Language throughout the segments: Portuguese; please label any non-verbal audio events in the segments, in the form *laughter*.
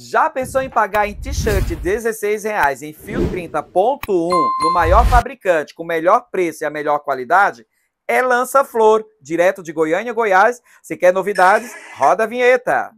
Já pensou em pagar em t-shirt R$16,00 em fio 30.1 no maior fabricante com o melhor preço e a melhor qualidade? É Lança Flor, direto de Goiânia, Goiás. Se quer novidades, roda a vinheta.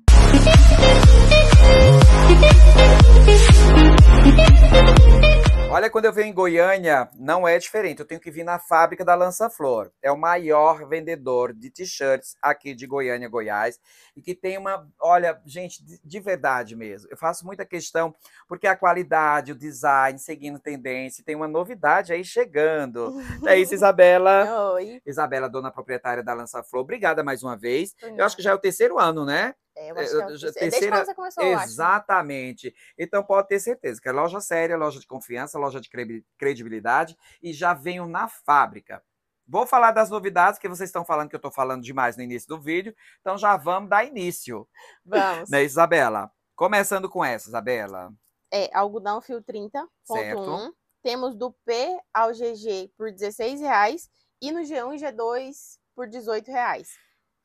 Olha, quando eu venho em Goiânia, não é diferente. Eu tenho que vir na fábrica da Lança Flor. É o maior vendedor de t-shirts aqui de Goiânia, Goiás. E que tem uma. Olha, gente, de verdade mesmo. Eu faço muita questão, porque a qualidade, o design, seguindo tendência, tem uma novidade aí chegando. *laughs* é isso, Isabela. Oi. Isabela, dona proprietária da Lança Flor. Obrigada mais uma vez. Eu acho que já é o terceiro ano, né? É, eu é, acho que é, terceira, desde quando você começou, Exatamente. Então pode ter certeza que é loja séria, loja de confiança, loja de credibilidade e já venho na fábrica. Vou falar das novidades, que vocês estão falando que eu estou falando demais no início do vídeo, então já vamos dar início. Vamos. *laughs* né, Isabela? Começando com essa, Isabela. É, algodão fio 30.1. Temos do P ao GG por R$16,00 e no G1 e G2 por R$18,00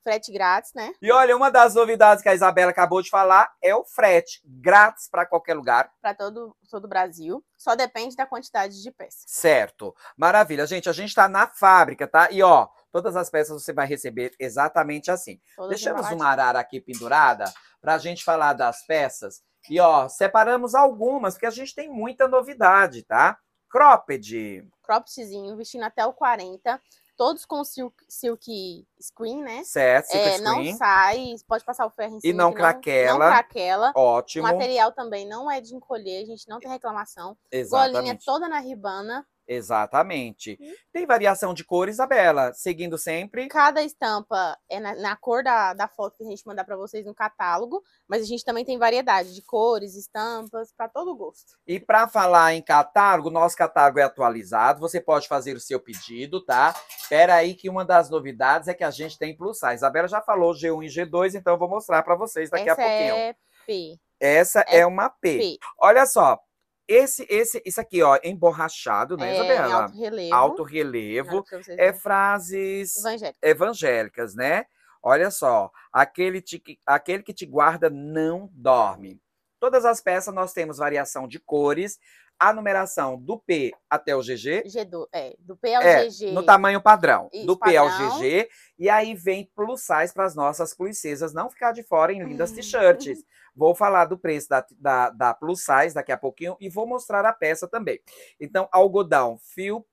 frete grátis, né? E olha, uma das novidades que a Isabela acabou de falar é o frete grátis para qualquer lugar. Para todo, todo o Brasil. Só depende da quantidade de peças. Certo. Maravilha. Gente, a gente está na fábrica, tá? E ó, todas as peças você vai receber exatamente assim. Todas Deixamos uma arara aqui pendurada para a gente falar das peças. E ó, separamos algumas, porque a gente tem muita novidade, tá? Cropped. Croppedzinho, vestindo até o 40 todos com silk, silk screen, né? Certo, silk é, screen. Não sai, pode passar o ferro em cima. E não craquela. Não, não craquela. Ótimo. O material também não é de encolher, a gente não tem reclamação. Exatamente. Golinha toda na ribana. Exatamente. Hum. Tem variação de cor, Isabela, seguindo sempre. Cada estampa é na, na cor da, da foto que a gente mandar para vocês no catálogo, mas a gente também tem variedade de cores, estampas, para todo gosto. E para falar em catálogo, nosso catálogo é atualizado, você pode fazer o seu pedido, tá? Espera aí que uma das novidades é que a gente tem plus size. Isabela já falou G1 e G2, então eu vou mostrar para vocês daqui Essa a pouquinho. É P. Essa é, é uma P. P. Olha só, esse, esse, isso aqui, ó, emborrachado, né, é, Isabela? Alto relevo. Alto relevo. É, frases evangélicas, né? Olha só, aquele, te, aquele que te guarda não dorme. Todas as peças nós temos variação de cores, a numeração do P até o GG. g é, do P ao é, GG. No tamanho padrão. Isso, do padrão. P ao GG. E aí vem plus size para as nossas princesas não ficar de fora em lindas *laughs* t-shirts. vou falar do preço da, da, da plus size daqui a pouquinho e vou mostrar a peça também. Então, algodão, fio.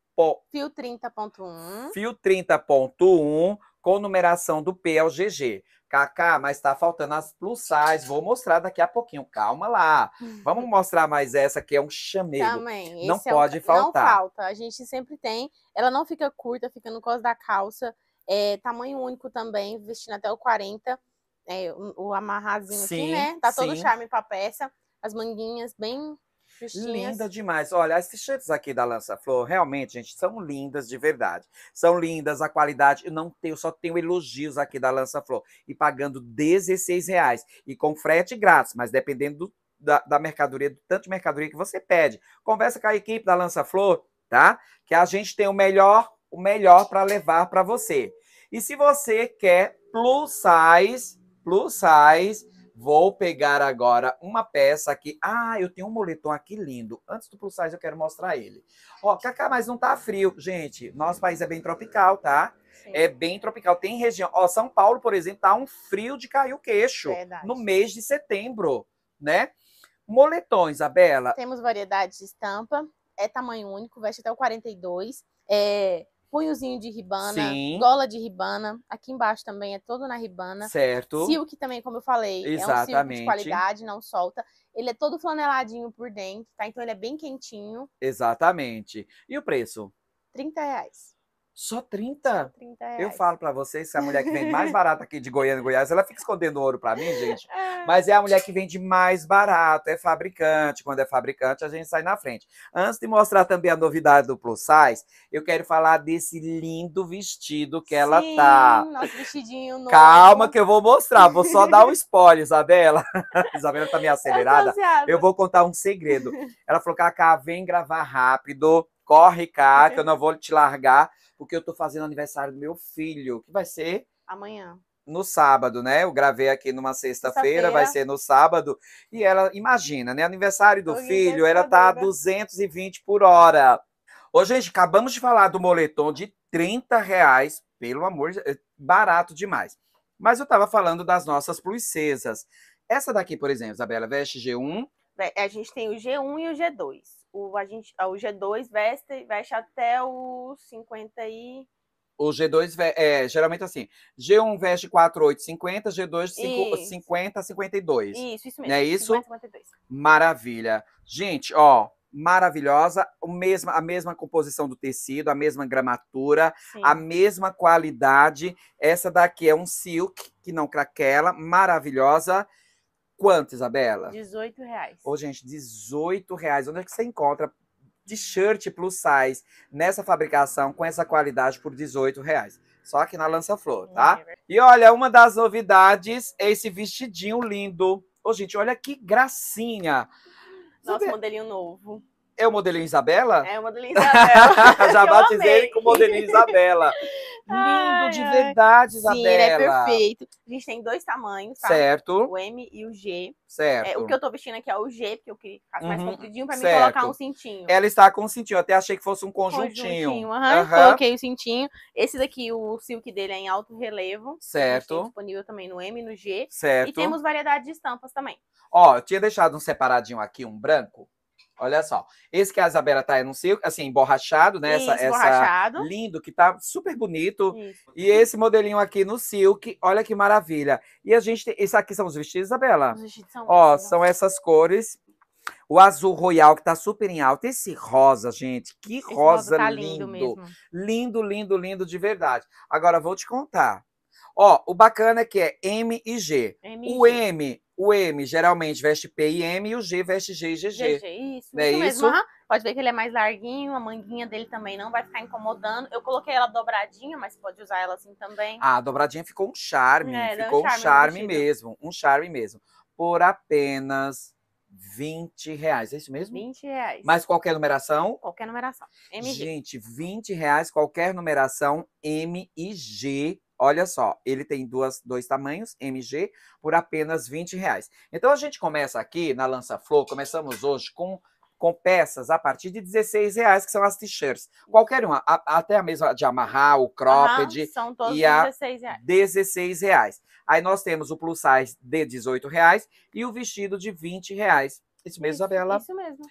fio 30.1. Fio 30.1 com numeração do P ao GG. Cacá, mas está faltando as plus size. Vou mostrar daqui a pouquinho. Calma lá. *laughs* Vamos mostrar mais essa que é um chamego. Também. Não é pode um... faltar. Não falta. A gente sempre tem. Ela não fica curta, fica no cos da calça. É, tamanho único também, vestindo até o 40. É, o, o amarradinho sim, aqui, né? Tá todo sim. charme pra peça. As manguinhas bem fichinhas. Linda demais. Olha, as t-shirts aqui da Lança Flor, realmente, gente, são lindas de verdade. São lindas, a qualidade. Eu não tenho, só tenho elogios aqui da Lança Flor. E pagando 16 reais E com frete grátis, mas dependendo do, da, da mercadoria, do tanto de mercadoria que você pede. Conversa com a equipe da Lança Flor, tá? Que a gente tem o melhor, o melhor para levar para você. E se você quer plus size, plus size, Vou pegar agora uma peça aqui. Ah, eu tenho um moletom aqui lindo. Antes do plus size, eu quero mostrar ele. Ó, Cacá, mas não tá frio. Gente, nosso país é bem tropical, tá? Sim. É bem tropical. Tem região. Ó, São Paulo, por exemplo, tá um frio de cair o queixo. Verdade. No mês de setembro, né? Moletões, Abela. Temos variedades de estampa. É tamanho único, veste até o 42. É, punhozinho de ribana, Sim. gola de ribana. Aqui embaixo também é todo na ribana. Certo. Silk também, como eu falei, Exatamente. é um silk de qualidade, não solta. Ele é todo flaneladinho por dentro, tá? Então ele é bem quentinho. Exatamente. E o preço? 30 reais. Só 30? 30 reais. Eu falo para vocês, a mulher que vende mais *laughs* barata aqui de Goiânia, Goiás, ela fica escondendo ouro para mim, gente. Ah. Mas é a mulher que vende mais barato, é fabricante. Quando é fabricante, a gente sai na frente. Antes de mostrar também a novidade do Plus Size, eu quero falar desse lindo vestido que ela Sim, tá. Nosso vestidinho novo. Calma que eu vou mostrar, vou só dar um spoiler, Isabela. *laughs* Isabela tá meio *laughs* acelerada. Eu, eu vou contar um segredo. Ela falou, Cacá, vem gravar rápido Corre cá, que uhum. eu não vou te largar, porque eu tô fazendo aniversário do meu filho, que vai ser. Amanhã. No sábado, né? Eu gravei aqui numa sexta-feira, sexta vai ser no sábado. E ela, imagina, né? Aniversário do filho, ela tá a 220 por hora. Ô, gente, acabamos de falar do moletom de 30 reais, pelo amor de eh, barato demais. Mas eu tava falando das nossas princesas. Essa daqui, por exemplo, Isabela, veste G1. A gente tem o G1 e o G2 o, a gente, ah, o G2 veste, veste até o 50 e... O G2 é geralmente assim, G1 veste 4850, G2 5, isso. 50 52. Isso, isso mesmo. Não é isso? 52. Maravilha. Gente, ó, maravilhosa, o mesmo, a mesma composição do tecido, a mesma gramatura, Sim. a mesma qualidade. Essa daqui é um silk que não craquela, maravilhosa quanto, Isabela? 18 reais. Ô, gente, 18 reais. Onde é que você encontra t-shirt plus size nessa fabricação com essa qualidade por 18 reais? Só aqui na Lança Flor, tá? Hum, é e olha, uma das novidades é esse vestidinho lindo. Ô, gente, olha que gracinha. Nosso Sabe? modelinho novo. É o modelinho Isabela? É o modelinho Isabela. *laughs* Já *laughs* batizei ele com o modelinho Isabela. *laughs* Lindo de verdade, Isabela. Sim, ele é perfeito. A gente tem dois tamanhos, tá? Certo. O M e o G. Certo. É, o que eu tô vestindo aqui é o G, porque eu queria ficar mais uhum. compridinho pra certo. me colocar um cintinho. Ela está com um cintinho, até achei que fosse um conjuntinho. Conjuntinho, aham. Uhum. Coloquei o cintinho. Esse daqui, o silk dele é em alto relevo. Certo. Disponível também no M e no G. Certo. E temos variedade de estampas também. Ó, eu tinha deixado um separadinho aqui, um branco. Olha só. Esse que a Isabela tá, eu não sei, assim, emborrachado, né? Isso, essa, emborrachado. Essa lindo, que tá super bonito. Isso. E esse modelinho aqui no silk, olha que maravilha. E a gente tem, esse aqui são os vestidos, Isabela? Os vestidos são Ó, né? são essas cores. O azul royal, que tá super em alta. Esse rosa, gente, que esse rosa, rosa tá lindo. Lindo, mesmo. lindo, lindo, lindo de verdade. Agora, vou te contar. Ó, o bacana é que é M e G. M e o G. M o M geralmente veste P e M e o G veste G e GG. GG, isso. Não é isso? Mesmo. Uhum. Pode ver que ele é mais larguinho, a manguinha dele também não vai ficar incomodando. Eu coloquei ela dobradinha, mas pode usar ela assim também. Ah, a dobradinha ficou um charme, é, ficou um charme, um charme mesmo, um charme mesmo. Por apenas 20 reais, é isso mesmo? 20 reais. Mas qualquer numeração? Qualquer numeração. MG. Gente, 20 reais, qualquer numeração M e G Olha só, ele tem duas, dois tamanhos, MG, por apenas 20 reais. Então a gente começa aqui na Lança Flor, começamos hoje com com peças a partir de 16 reais, que são as t-shirts. Qualquer uma, a, até a mesma de amarrar, o cropped. Uhum, são todos e a 16 reais. 16 reais. Aí nós temos o plus size de 18 reais e o vestido de 20 reais. Isso mesmo, Isabela? Isso mesmo.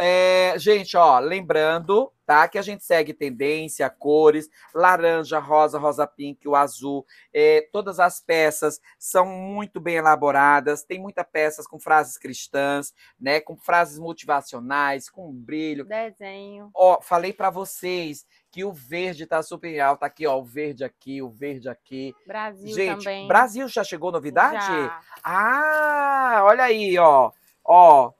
É, gente, ó, lembrando, tá? Que a gente segue tendência, cores, laranja, rosa, rosa pink, o azul. É, todas as peças são muito bem elaboradas. Tem muitas peças com frases cristãs, né? Com frases motivacionais, com brilho. Desenho. Ó, falei para vocês que o verde tá super alto. Tá aqui, ó, o verde aqui, o verde aqui. Brasil gente, também. Brasil já chegou novidade? Já. Ah, olha aí, ó. Ó,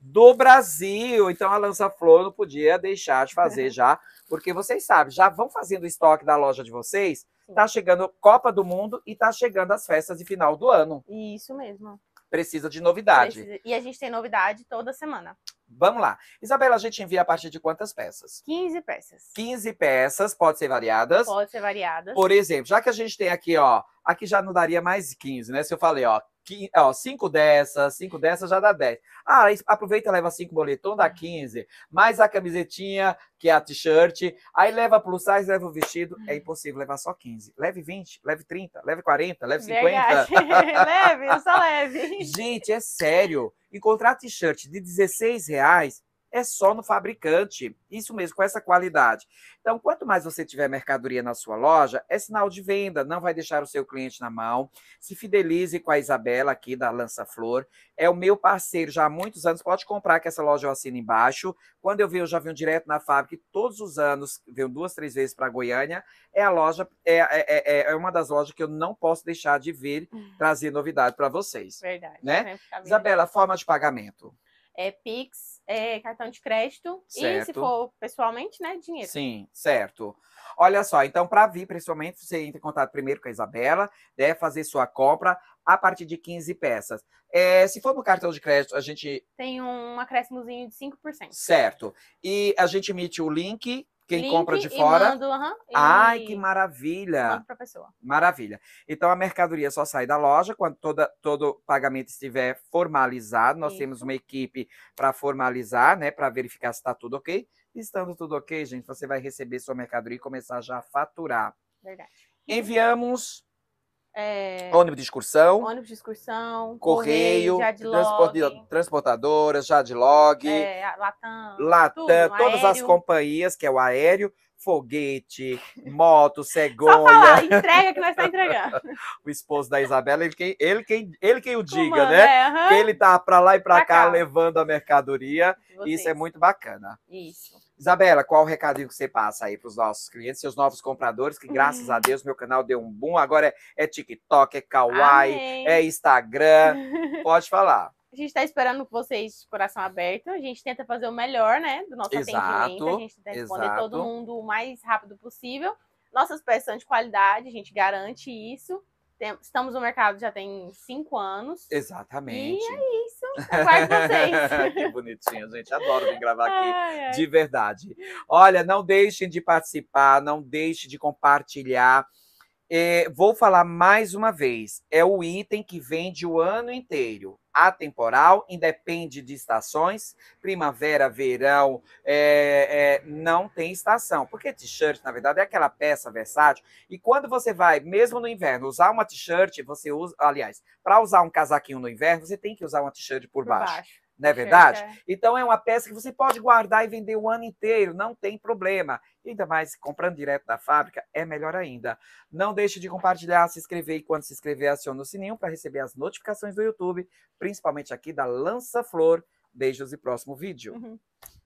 do Brasil. Então a Lança Flor não podia deixar de fazer *laughs* já, porque vocês sabem, já vão fazendo o estoque da loja de vocês. Tá chegando Copa do Mundo e tá chegando as festas de final do ano. Isso mesmo. Precisa de novidade. Precisa. E a gente tem novidade toda semana. Vamos lá. Isabela, a gente envia a partir de quantas peças? 15 peças. 15 peças, pode ser variadas? Pode ser variadas. Por exemplo, já que a gente tem aqui, ó, aqui já não daria mais 15, né? Se eu falei, ó, ó, cinco dessas, 5 dessas já dá 10. Ah, aproveita leva 5 boletons, dá 15. Uhum. Mais a camisetinha, que é a t-shirt. Aí leva plus size, leva o vestido. É uhum. impossível levar só 15. Leve 20, leve 30, leve 40, leve 50. *laughs* leve, eu só leve. Gente, é sério. Encontrar t-shirt de 16 reais é só no fabricante. Isso mesmo, com essa qualidade. Então, quanto mais você tiver mercadoria na sua loja, é sinal de venda, não vai deixar o seu cliente na mão. Se fidelize com a Isabela aqui da Lança Flor. É o meu parceiro já há muitos anos. Pode comprar que essa loja eu assino embaixo. Quando eu venho, eu já venho direto na fábrica. Todos os anos, venho duas, três vezes para Goiânia. É a loja, é é, é, é, é, uma das lojas que eu não posso deixar de vir hum. trazer novidade para vocês. Verdade. Né? Verdade. Isabela, forma de pagamento. É Pix é, cartão de crédito certo. e, se for pessoalmente, né, dinheiro. Sim, certo. Olha só, então, para vir, pessoalmente, você entra em contato primeiro com a Isabela, deve né, fazer sua compra a partir de 15 peças. É, se for no cartão de crédito, a gente. Tem um acréscimozinho de 5%. Certo. E a gente emite o link quem Link compra de fora. Mando, uhum, Ai, que maravilha! pessoa. Maravilha. Então a mercadoria só sai da loja quando toda, todo pagamento estiver formalizado. Nós Isso. temos uma equipe para formalizar, né? Para verificar se está tudo ok. Estando tudo ok, gente, você vai receber sua mercadoria e começar já a faturar. Verdade. Enviamos é... Ônibus de excursão. Ônibus de excursão. Correio. correio Transportadoras, Jadlog. É, Latam. Latam, tudo, todas aéreo. as companhias, que é o aéreo, foguete, moto, cegonha. Só falar, entrega que nós tá entregando. *laughs* o esposo da Isabela, ele quem, ele quem, ele quem o diga, né? É, uhum. Que ele tá para lá e para cá, cá, levando a mercadoria. Isso é muito bacana. Isso. Isabela, qual o recadinho que você passa aí para os nossos clientes, seus novos compradores, que graças a hum. Deus meu canal deu um boom, agora é, é TikTok, é Kawaii, é Amém. é Instagram, *laughs* pode falar. A gente está esperando vocês de coração aberto, a gente tenta fazer o melhor, né, do nosso exato, atendimento, a gente tenta responder exato. todo mundo o mais rápido possível. Nossas peças são de qualidade, a gente garante isso. Estamos no mercado já tem cinco anos. Exatamente. E é isso. É Eu vocês. *laughs* que bonitinho, gente. Adoro vir gravar aqui, ai, ai. de verdade. Olha, não deixem de participar, não deixem de compartilhar. É, vou falar mais uma vez: é o item que vende o ano inteiro. Atemporal, independe de estações, primavera, verão, é, é, não tem estação. Porque t-shirt, na verdade, é aquela peça versátil. E quando você vai, mesmo no inverno, usar uma t-shirt, você usa. Aliás, para usar um casaquinho no inverno, você tem que usar uma t-shirt por, por baixo. baixo não é, é verdade? É. Então é uma peça que você pode guardar e vender o ano inteiro, não tem problema. Ainda mais comprando direto da fábrica, é melhor ainda. Não deixe de compartilhar, se inscrever e quando se inscrever, aciona o sininho para receber as notificações do YouTube, principalmente aqui da Lança Flor. Beijos e próximo vídeo. Uhum.